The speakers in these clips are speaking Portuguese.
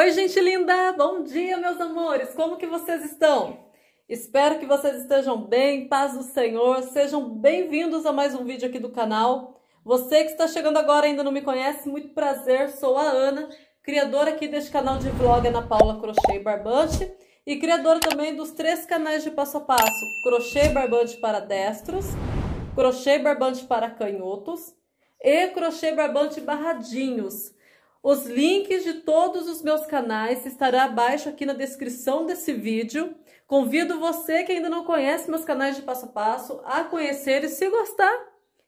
Oi, gente linda! Bom dia, meus amores! Como que vocês estão? Espero que vocês estejam bem, paz do Senhor, sejam bem-vindos a mais um vídeo aqui do canal. Você que está chegando agora ainda não me conhece, muito prazer, sou a Ana, criadora aqui deste canal de vlog Ana Paula Crochê e Barbante e criadora também dos três canais de passo a passo, Crochê e Barbante para destros, Crochê e Barbante para canhotos e Crochê e Barbante barradinhos, os links de todos os meus canais estará abaixo aqui na descrição desse vídeo. Convido você que ainda não conhece meus canais de passo a passo a conhecer e se gostar,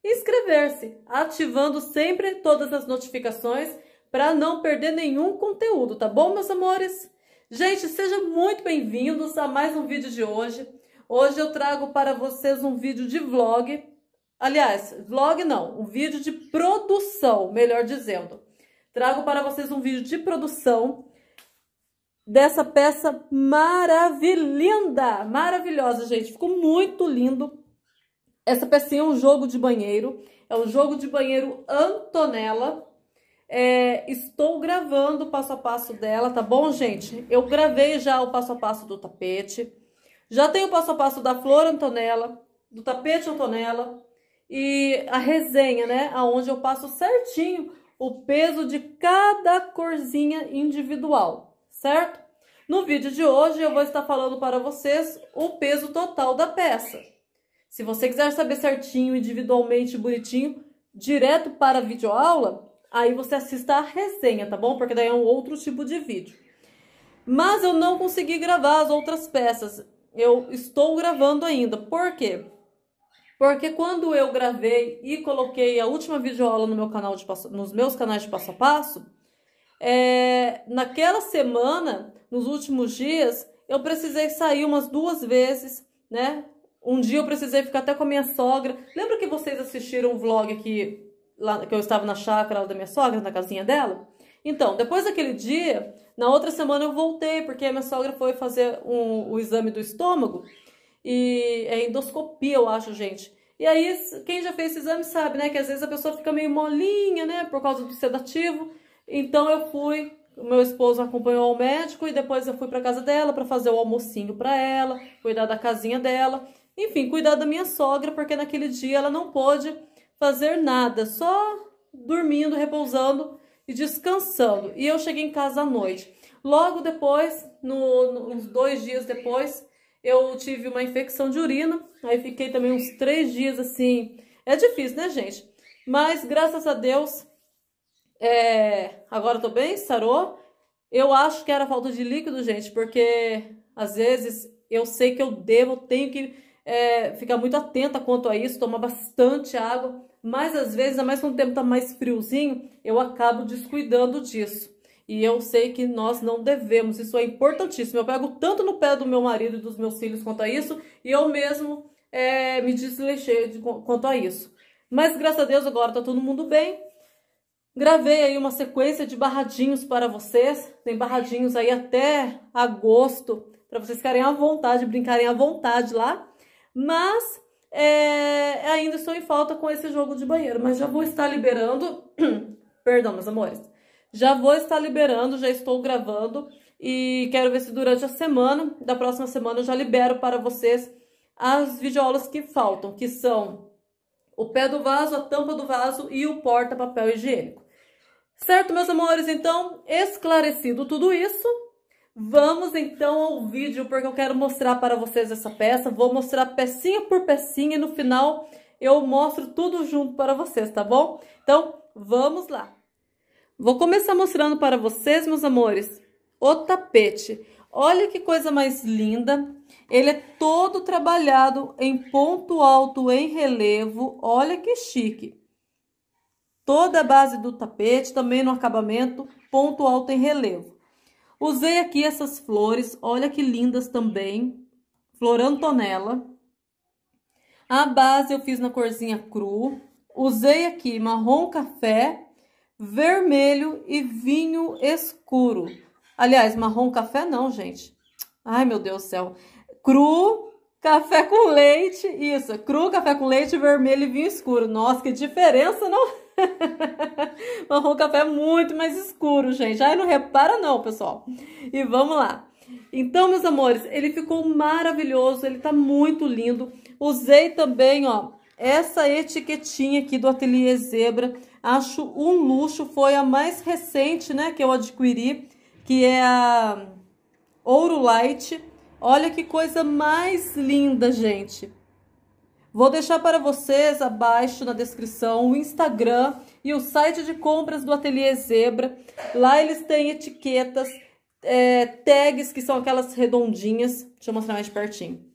inscrever-se, ativando sempre todas as notificações para não perder nenhum conteúdo, tá bom, meus amores? Gente, sejam muito bem-vindos a mais um vídeo de hoje. Hoje eu trago para vocês um vídeo de vlog. Aliás, vlog não, um vídeo de produção, melhor dizendo trago para vocês um vídeo de produção dessa peça maravilhosa, maravilhosa, gente. Ficou muito lindo. Essa pecinha é um jogo de banheiro, é um jogo de banheiro Antonella. É, estou gravando o passo a passo dela, tá bom, gente? Eu gravei já o passo a passo do tapete, já tem o passo a passo da flor Antonella, do tapete Antonella e a resenha, né? Aonde eu passo certinho o peso de cada corzinha individual, certo? No vídeo de hoje eu vou estar falando para vocês o peso total da peça. Se você quiser saber certinho, individualmente, bonitinho, direto para a videoaula, aí você assista a resenha, tá bom? Porque daí é um outro tipo de vídeo. Mas eu não consegui gravar as outras peças. Eu estou gravando ainda. Por quê? Porque quando eu gravei e coloquei a última videoaula no meu canal de passo, nos meus canais de passo a passo, é, naquela semana, nos últimos dias, eu precisei sair umas duas vezes, né? Um dia eu precisei ficar até com a minha sogra. Lembra que vocês assistiram um vlog aqui, lá, que eu estava na chácara da minha sogra, na casinha dela? Então, depois daquele dia, na outra semana eu voltei, porque a minha sogra foi fazer um, o exame do estômago e é endoscopia, eu acho, gente. E aí, quem já fez esse exame sabe, né, que às vezes a pessoa fica meio molinha, né, por causa do sedativo. Então eu fui, meu esposo acompanhou o médico e depois eu fui para casa dela para fazer o almocinho para ela, cuidar da casinha dela, enfim, cuidar da minha sogra, porque naquele dia ela não pôde fazer nada, só dormindo, repousando e descansando. E eu cheguei em casa à noite. Logo depois, no, no, uns dois dias depois, eu tive uma infecção de urina, aí fiquei também uns três dias assim. É difícil, né, gente? Mas graças a Deus, é... agora eu tô bem, sarou. Eu acho que era falta de líquido, gente, porque às vezes eu sei que eu devo, tenho que é, ficar muito atenta quanto a isso, tomar bastante água. Mas às vezes, a mais quando o tempo tá mais friozinho, eu acabo descuidando disso. E eu sei que nós não devemos, isso é importantíssimo. Eu pego tanto no pé do meu marido e dos meus filhos quanto a isso, e eu mesmo é, me desleixei de, quanto a isso. Mas graças a Deus agora tá todo mundo bem. Gravei aí uma sequência de barradinhos para vocês. Tem barradinhos aí até agosto, para vocês ficarem à vontade, brincarem à vontade lá. Mas é, ainda estou em falta com esse jogo de banheiro, mas já vou estar liberando. Perdão, meus amores. Já vou estar liberando, já estou gravando e quero ver se durante a semana, da próxima semana, eu já libero para vocês as videoaulas que faltam, que são o pé do vaso, a tampa do vaso e o porta-papel higiênico. Certo, meus amores? Então, esclarecido tudo isso, vamos então ao vídeo, porque eu quero mostrar para vocês essa peça. Vou mostrar pecinha por pecinha e no final eu mostro tudo junto para vocês, tá bom? Então, vamos lá! Vou começar mostrando para vocês, meus amores, o tapete. Olha que coisa mais linda. Ele é todo trabalhado em ponto alto, em relevo. Olha que chique. Toda a base do tapete, também no acabamento, ponto alto em relevo. Usei aqui essas flores, olha que lindas também. Flor Antonella. A base eu fiz na corzinha cru. Usei aqui marrom café vermelho e vinho escuro. Aliás, marrom café não, gente. Ai, meu Deus do céu. Cru, café com leite, isso. Cru, café com leite, vermelho e vinho escuro. Nossa, que diferença, não? marrom café é muito mais escuro, gente. Ai, não repara não, pessoal. E vamos lá. Então, meus amores, ele ficou maravilhoso, ele tá muito lindo. Usei também, ó, essa etiquetinha aqui do Ateliê Zebra Acho um luxo, foi a mais recente, né, que eu adquiri, que é a Ouro Light. Olha que coisa mais linda, gente. Vou deixar para vocês abaixo na descrição o Instagram e o site de compras do Ateliê Zebra. Lá eles têm etiquetas, é, tags que são aquelas redondinhas. Deixa eu mostrar mais de pertinho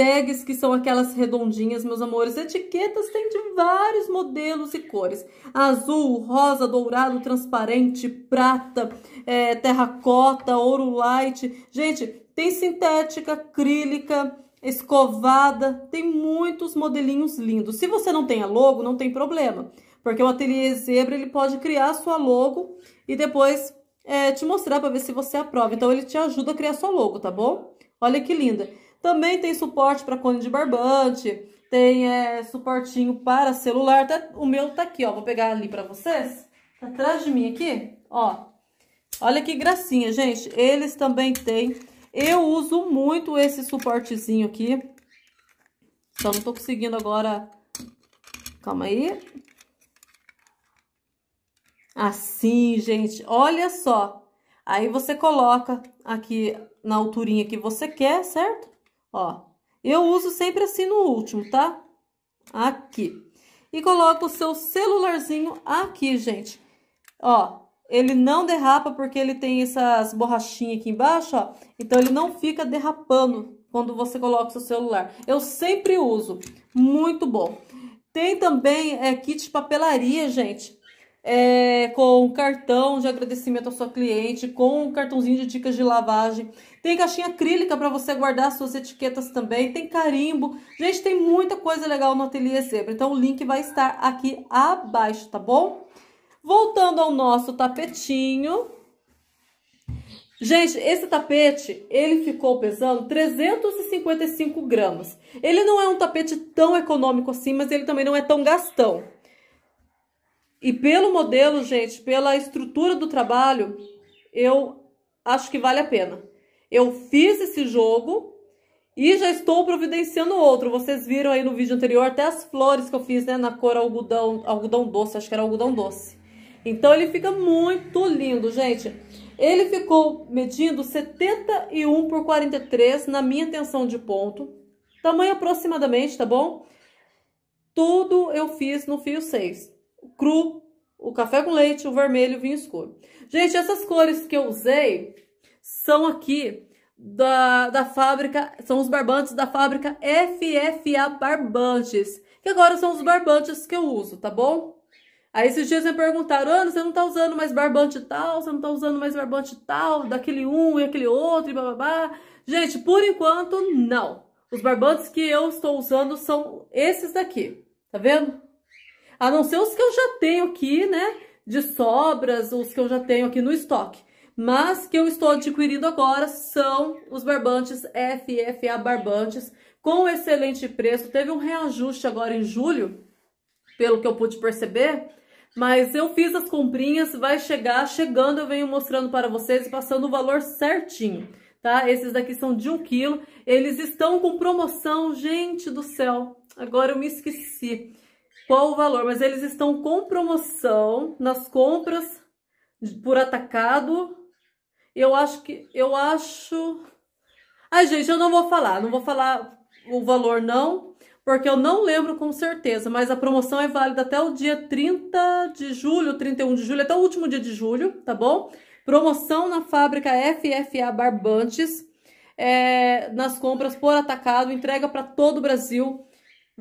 tags, que são aquelas redondinhas, meus amores. Etiquetas tem de vários modelos e cores. Azul, rosa, dourado, transparente, prata, é, terracota, ouro light. Gente, tem sintética, acrílica, escovada. Tem muitos modelinhos lindos. Se você não tem a logo, não tem problema. Porque o Ateliê Zebra, ele pode criar a sua logo e depois é, te mostrar para ver se você aprova. Então, ele te ajuda a criar sua logo, tá bom? Olha que linda. Também tem suporte para cone de barbante, tem é, suportinho para celular. Tá, o meu tá aqui, ó. Vou pegar ali para vocês. Tá atrás de mim aqui, ó. Olha que gracinha, gente. Eles também têm. Eu uso muito esse suportezinho aqui. Só não tô conseguindo agora... Calma aí. Assim, gente. Olha só. Aí você coloca aqui na alturinha que você quer, certo? Ó, eu uso sempre assim no último, tá? Aqui. E coloca o seu celularzinho aqui, gente. Ó, ele não derrapa porque ele tem essas borrachinhas aqui embaixo, ó. Então, ele não fica derrapando quando você coloca o seu celular. Eu sempre uso. Muito bom. Tem também é, kit de papelaria, gente é, com cartão de agradecimento à sua cliente, com um cartãozinho de dicas de lavagem. Tem caixinha acrílica para você guardar suas etiquetas também, tem carimbo. Gente, tem muita coisa legal no Ateliê Zebra, então o link vai estar aqui abaixo, tá bom? Voltando ao nosso tapetinho. Gente, esse tapete, ele ficou pesando 355 gramas. Ele não é um tapete tão econômico assim, mas ele também não é tão gastão. E pelo modelo, gente, pela estrutura do trabalho, eu acho que vale a pena. Eu fiz esse jogo e já estou providenciando outro. Vocês viram aí no vídeo anterior até as flores que eu fiz, né? Na cor algodão, algodão doce, acho que era algodão doce. Então ele fica muito lindo, gente. Ele ficou medindo 71 por 43 na minha tensão de ponto. Tamanho aproximadamente, tá bom? Tudo eu fiz no fio 6 cru, o café com leite, o vermelho, o vinho escuro. Gente, essas cores que eu usei são aqui da, da fábrica, são os barbantes da fábrica FFA Barbantes, que agora são os barbantes que eu uso, tá bom? Aí esses dias me perguntaram, Ana, você não tá usando mais barbante tal, você não tá usando mais barbante tal, daquele um e aquele outro e bababá. Gente, por enquanto, não. Os barbantes que eu estou usando são esses daqui, tá vendo? a não ser os que eu já tenho aqui, né, de sobras, os que eu já tenho aqui no estoque. Mas que eu estou adquirindo agora são os barbantes FFA Barbantes, com excelente preço. Teve um reajuste agora em julho, pelo que eu pude perceber, mas eu fiz as comprinhas, vai chegar, chegando eu venho mostrando para vocês e passando o valor certinho, tá? Esses daqui são de 1 um quilo, eles estão com promoção, gente do céu, agora eu me esqueci qual o valor, mas eles estão com promoção nas compras por atacado. Eu acho que eu acho Ai, gente, eu não vou falar, não vou falar o valor não, porque eu não lembro com certeza, mas a promoção é válida até o dia 30 de julho, 31 de julho, até o último dia de julho, tá bom? Promoção na fábrica FFA Barbantes, é, nas compras por atacado, entrega para todo o Brasil.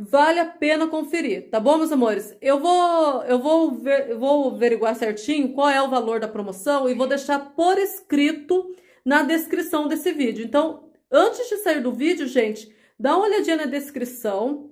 Vale a pena conferir, tá bom, meus amores? Eu vou eu vou ver, eu vou averiguar certinho qual é o valor da promoção e vou deixar por escrito na descrição desse vídeo. Então, antes de sair do vídeo, gente, dá uma olhadinha na descrição.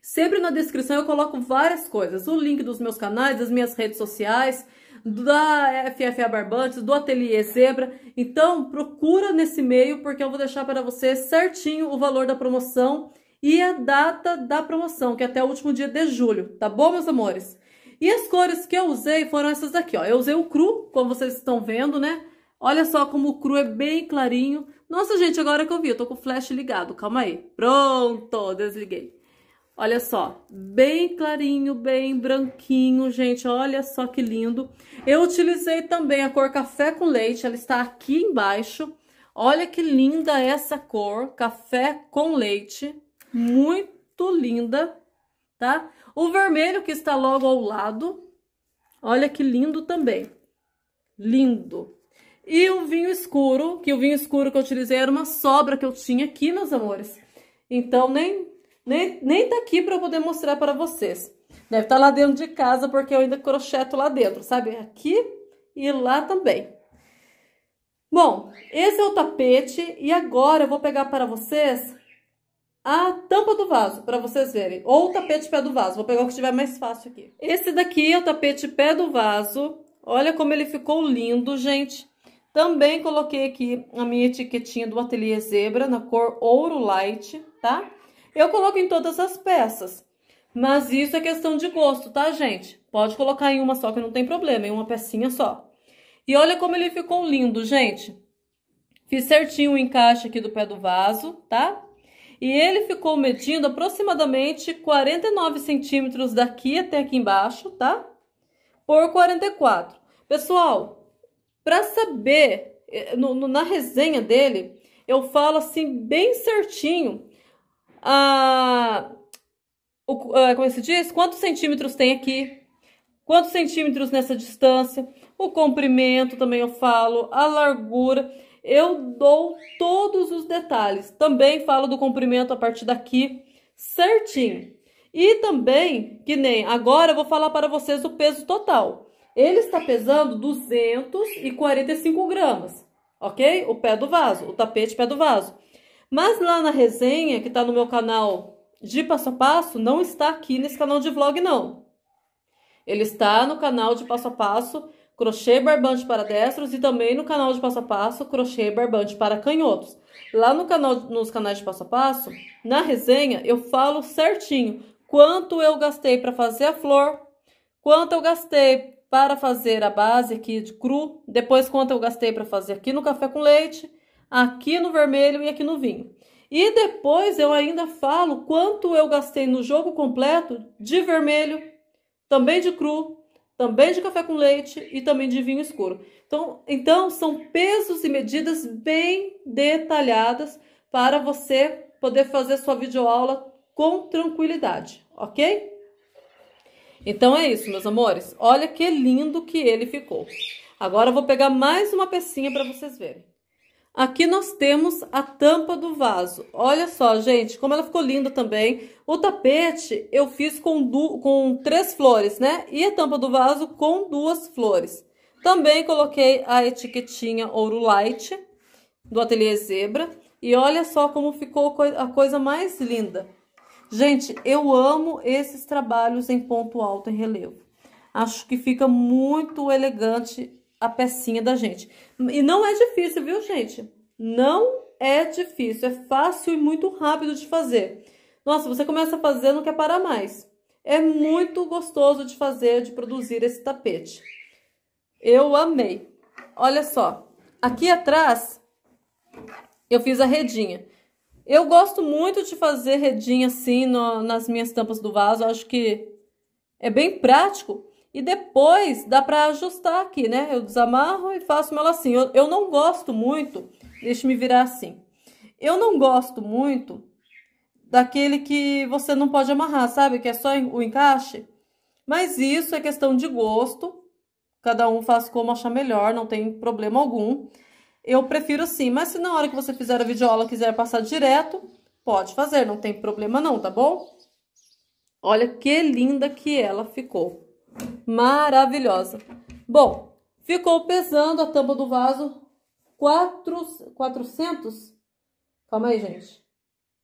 Sempre na descrição eu coloco várias coisas, o link dos meus canais, das minhas redes sociais, da FFA Barbantes, do Ateliê Zebra. Então, procura nesse e-mail porque eu vou deixar para você certinho o valor da promoção e a data da promoção, que é até o último dia de julho, tá bom, meus amores? E as cores que eu usei foram essas daqui, ó. Eu usei o cru, como vocês estão vendo, né? Olha só como o cru é bem clarinho. Nossa, gente, agora que eu vi, eu tô com o flash ligado, calma aí. Pronto, desliguei. Olha só, bem clarinho, bem branquinho, gente, olha só que lindo. Eu utilizei também a cor café com leite, ela está aqui embaixo. Olha que linda essa cor, café com leite muito linda, tá? O vermelho que está logo ao lado, olha que lindo também. Lindo. E o vinho escuro, que o vinho escuro que eu utilizei era uma sobra que eu tinha aqui, meus amores. Então, nem, nem, nem tá aqui para eu poder mostrar para vocês. Deve estar tá lá dentro de casa, porque eu ainda crocheto lá dentro, sabe? Aqui e lá também. Bom, esse é o tapete e agora eu vou pegar para vocês a tampa do vaso, para vocês verem. Ou o tapete pé do vaso. Vou pegar o que estiver mais fácil aqui. Esse daqui é o tapete pé do vaso. Olha como ele ficou lindo, gente. Também coloquei aqui a minha etiquetinha do Ateliê Zebra, na cor Ouro Light, tá? Eu coloco em todas as peças. Mas isso é questão de gosto, tá, gente? Pode colocar em uma só que não tem problema, em uma pecinha só. E olha como ele ficou lindo, gente. Fiz certinho o encaixe aqui do pé do vaso, tá? e ele ficou medindo aproximadamente 49 centímetros daqui até aqui embaixo, tá? Por 44. Pessoal, para saber, eh, no, no, na resenha dele, eu falo assim bem certinho a, o, a, eh, como é se diz, quantos centímetros tem aqui, quantos centímetros nessa distância, o comprimento também eu falo, a largura... Eu dou todos os detalhes. Também falo do comprimento a partir daqui, certinho. E também, que nem agora eu vou falar para vocês o peso total. Ele está pesando 245 gramas, ok? O pé do vaso, o tapete pé do vaso. Mas lá na resenha, que está no meu canal de passo a passo, não está aqui nesse canal de vlog, não. Ele está no canal de passo a passo crochê barbante para destros e também no canal de passo a passo, crochê barbante para canhotos. Lá no canal, nos canais de passo a passo, na resenha, eu falo certinho quanto eu gastei para fazer a flor, quanto eu gastei para fazer a base aqui de cru, depois quanto eu gastei para fazer aqui no café com leite, aqui no vermelho e aqui no vinho. E depois eu ainda falo quanto eu gastei no jogo completo de vermelho, também de cru, também de café com leite e também de vinho escuro. Então, então são pesos e medidas bem detalhadas para você poder fazer sua videoaula com tranquilidade, ok? Então é isso, meus amores. Olha que lindo que ele ficou. Agora eu vou pegar mais uma pecinha para vocês verem. Aqui nós temos a tampa do vaso. Olha só, gente, como ela ficou linda também. O tapete eu fiz com, com três flores, né? E a tampa do vaso com duas flores. Também coloquei a etiquetinha Ouro Light do Ateliê Zebra. E olha só como ficou a coisa mais linda. Gente, eu amo esses trabalhos em ponto alto em relevo. Acho que fica muito elegante a pecinha da gente. E não é difícil, viu, gente? Não é difícil, é fácil e muito rápido de fazer. Nossa, você começa a fazer, não quer parar mais. É muito gostoso de fazer, de produzir esse tapete. Eu amei. Olha só, aqui atrás eu fiz a redinha. Eu gosto muito de fazer redinha assim no, nas minhas tampas do vaso. acho que é bem prático e depois dá para ajustar aqui, né? Eu desamarro e faço meu lacinho. Eu, eu não gosto muito, deixa me virar assim. Eu não gosto muito daquele que você não pode amarrar, sabe? Que é só o encaixe. Mas isso é questão de gosto. Cada um faz como achar melhor, não tem problema algum. Eu prefiro assim, mas se na hora que você fizer a videoaula quiser passar direto, pode fazer, não tem problema não, tá bom? Olha que linda que ela ficou. Maravilhosa. Bom, ficou pesando a tampa do vaso 4, 400. Calma aí, gente.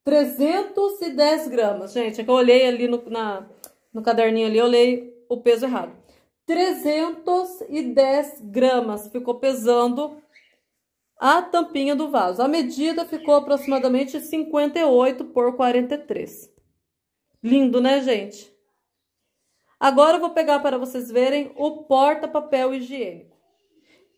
310 gramas. Gente, é que eu olhei ali no, na, no caderninho ali, eu olhei o peso errado. 310 gramas ficou pesando a tampinha do vaso. A medida ficou aproximadamente 58 por 43. Lindo, né, gente? Agora eu vou pegar para vocês verem o porta-papel higiênico.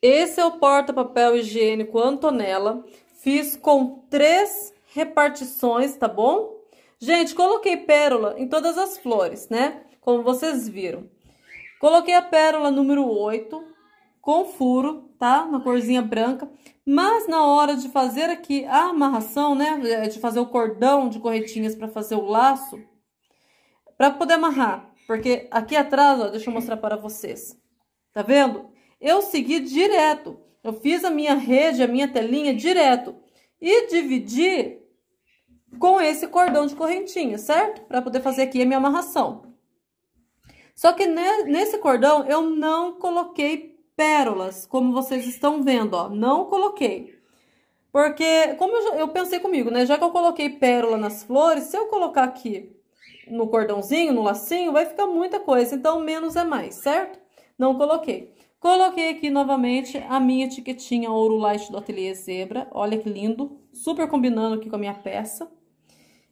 Esse é o porta-papel higiênico Antonella. Fiz com três repartições, tá bom? Gente, coloquei pérola em todas as flores, né? Como vocês viram. Coloquei a pérola número 8 com furo, tá? Na corzinha branca. Mas na hora de fazer aqui a amarração, né? De fazer o cordão de corretinhas para fazer o laço, para poder amarrar porque aqui atrás, ó, deixa eu mostrar para vocês. Tá vendo? Eu segui direto. Eu fiz a minha rede, a minha telinha direto. E dividi com esse cordão de correntinha, certo? Para poder fazer aqui a minha amarração. Só que nesse cordão eu não coloquei pérolas, como vocês estão vendo, ó. Não coloquei. Porque, como eu, eu pensei comigo, né? Já que eu coloquei pérola nas flores, se eu colocar aqui no cordãozinho, no lacinho, vai ficar muita coisa. Então, menos é mais, certo? Não coloquei. Coloquei aqui novamente a minha etiquetinha Ouro Light do Ateliê Zebra. Olha que lindo. Super combinando aqui com a minha peça.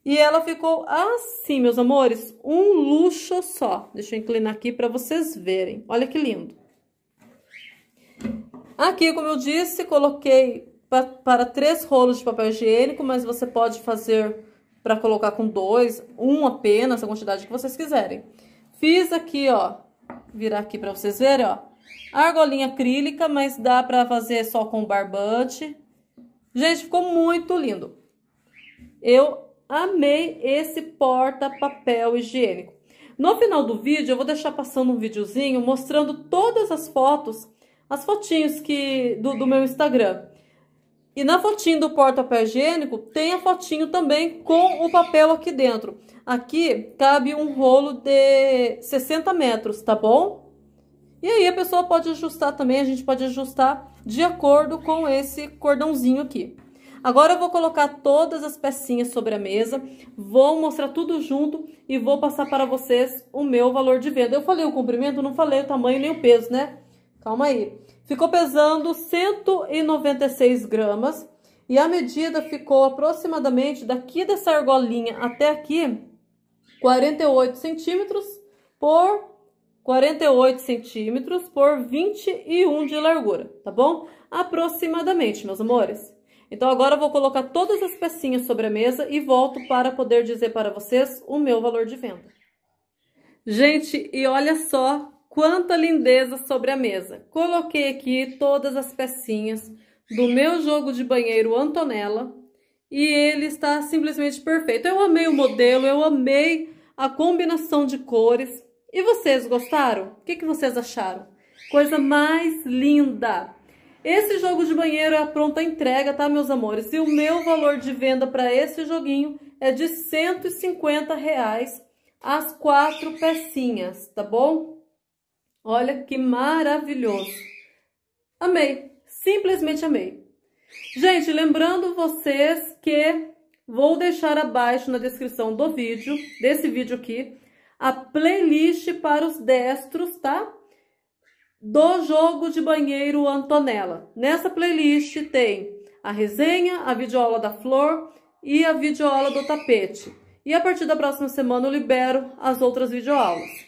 E ela ficou assim, meus amores. Um luxo só. Deixa eu inclinar aqui para vocês verem. Olha que lindo. Aqui, como eu disse, coloquei para, três rolos de papel higiênico, mas você pode fazer para colocar com dois, um apenas, a quantidade que vocês quiserem. Fiz aqui, ó, virar aqui para vocês verem, ó. Argolinha acrílica, mas dá para fazer só com barbante. Gente, ficou muito lindo. Eu amei esse porta-papel higiênico. No final do vídeo, eu vou deixar passando um videozinho mostrando todas as fotos, as fotinhos que, do, do meu Instagram. E na fotinho do porta-papel higiênico, tem a fotinho também com o papel aqui dentro. Aqui cabe um rolo de 60 metros, tá bom? E aí a pessoa pode ajustar também, a gente pode ajustar de acordo com esse cordãozinho aqui. Agora eu vou colocar todas as pecinhas sobre a mesa, vou mostrar tudo junto e vou passar para vocês o meu valor de venda. Eu falei o comprimento, não falei o tamanho nem o peso, né? Calma aí. Ficou pesando 196 gramas e a medida ficou aproximadamente daqui dessa argolinha até aqui 48 centímetros por 48 centímetros por 21 de largura, tá bom? Aproximadamente, meus amores. Então agora eu vou colocar todas as pecinhas sobre a mesa e volto para poder dizer para vocês o meu valor de venda. Gente, e olha só Quanta lindeza sobre a mesa! Coloquei aqui todas as pecinhas do meu jogo de banheiro Antonella e ele está simplesmente perfeito. Eu amei o modelo, eu amei a combinação de cores. E vocês gostaram? O que, que vocês acharam? Coisa mais linda! Esse jogo de banheiro é a pronta entrega, tá, meus amores? E o meu valor de venda para esse joguinho é de 150 reais as quatro pecinhas, tá bom? Olha que maravilhoso. Amei, simplesmente amei. Gente, lembrando vocês que vou deixar abaixo na descrição do vídeo, desse vídeo aqui, a playlist para os destros, tá? Do jogo de banheiro Antonella. Nessa playlist tem a resenha, a videoaula da flor e a videoaula do tapete. E a partir da próxima semana eu libero as outras videoaulas.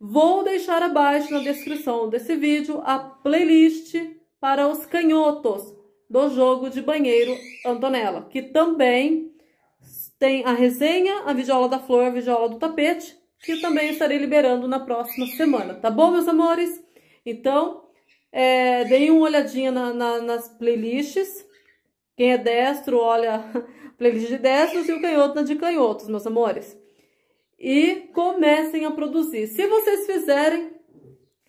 Vou deixar abaixo na descrição desse vídeo a playlist para os canhotos do jogo de banheiro Antonella, que também tem a resenha, a videola da flor, a videola do tapete, que também estarei liberando na próxima semana, tá bom, meus amores? Então, é, deem uma olhadinha na, na, nas playlists. Quem é destro, olha playlist de destros e o canhoto na de canhotos, meus amores e comecem a produzir. Se vocês fizerem,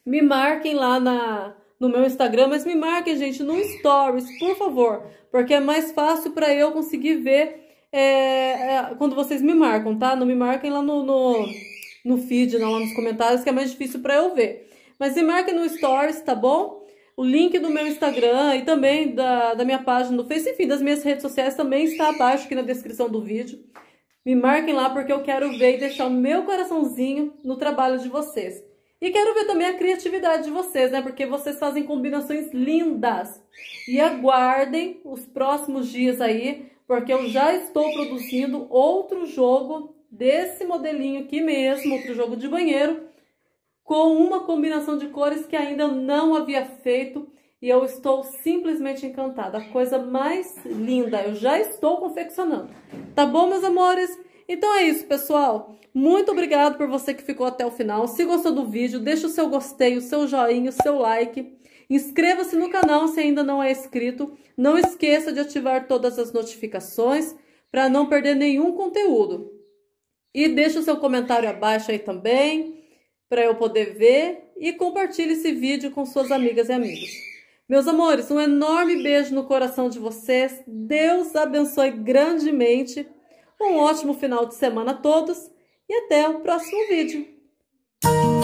me marquem lá na, no meu Instagram, mas me marquem, gente, no Stories, por favor, porque é mais fácil para eu conseguir ver é, é, quando vocês me marcam, tá? Não me marquem lá no, no, no feed, não, lá nos comentários, que é mais difícil para eu ver. Mas me marquem no Stories, tá bom? O link do meu Instagram e também da, da minha página no Facebook, enfim, das minhas redes sociais também está abaixo aqui na descrição do vídeo. Me marquem lá porque eu quero ver e deixar o meu coraçãozinho no trabalho de vocês. E quero ver também a criatividade de vocês, né? Porque vocês fazem combinações lindas. E aguardem os próximos dias aí, porque eu já estou produzindo outro jogo desse modelinho aqui mesmo, outro jogo de banheiro, com uma combinação de cores que ainda não havia feito e eu estou simplesmente encantada. A coisa mais linda, eu já estou confeccionando. Tá bom, meus amores? Então é isso, pessoal. Muito obrigado por você que ficou até o final. Se gostou do vídeo, deixa o seu gostei, o seu joinha, o seu like. Inscreva-se no canal se ainda não é inscrito. Não esqueça de ativar todas as notificações para não perder nenhum conteúdo. E deixa o seu comentário abaixo aí também para eu poder ver e compartilhe esse vídeo com suas amigas e amigos. Meus amores, um enorme beijo no coração de vocês. Deus abençoe grandemente. Um ótimo final de semana a todos e até o próximo vídeo.